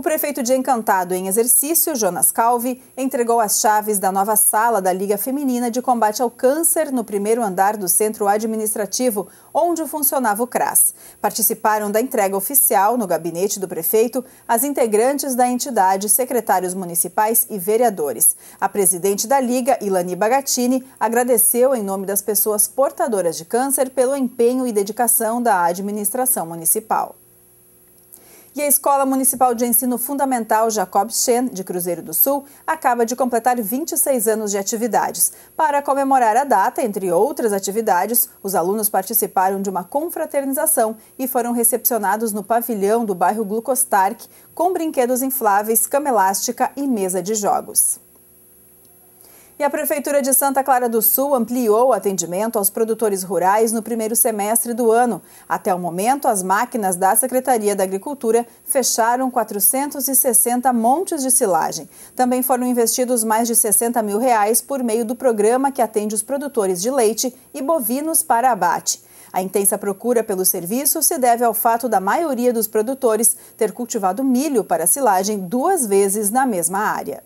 O prefeito de Encantado em exercício, Jonas Calvi, entregou as chaves da nova sala da Liga Feminina de Combate ao Câncer no primeiro andar do centro administrativo, onde funcionava o CRAS. Participaram da entrega oficial no gabinete do prefeito as integrantes da entidade, secretários municipais e vereadores. A presidente da Liga, Ilani Bagatini, agradeceu em nome das pessoas portadoras de câncer pelo empenho e dedicação da administração municipal. E a Escola Municipal de Ensino Fundamental Jacob Chen, de Cruzeiro do Sul, acaba de completar 26 anos de atividades. Para comemorar a data, entre outras atividades, os alunos participaram de uma confraternização e foram recepcionados no pavilhão do bairro Glucostark com brinquedos infláveis, cama elástica e mesa de jogos. E a Prefeitura de Santa Clara do Sul ampliou o atendimento aos produtores rurais no primeiro semestre do ano. Até o momento, as máquinas da Secretaria da Agricultura fecharam 460 montes de silagem. Também foram investidos mais de 60 mil reais por meio do programa que atende os produtores de leite e bovinos para abate. A intensa procura pelo serviço se deve ao fato da maioria dos produtores ter cultivado milho para silagem duas vezes na mesma área.